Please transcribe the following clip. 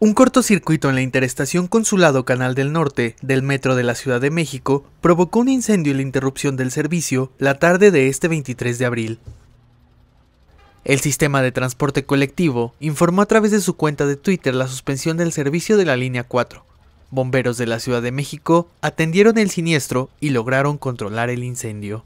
Un cortocircuito en la interestación Consulado Canal del Norte del Metro de la Ciudad de México provocó un incendio y la interrupción del servicio la tarde de este 23 de abril. El sistema de transporte colectivo informó a través de su cuenta de Twitter la suspensión del servicio de la línea 4. Bomberos de la Ciudad de México atendieron el siniestro y lograron controlar el incendio.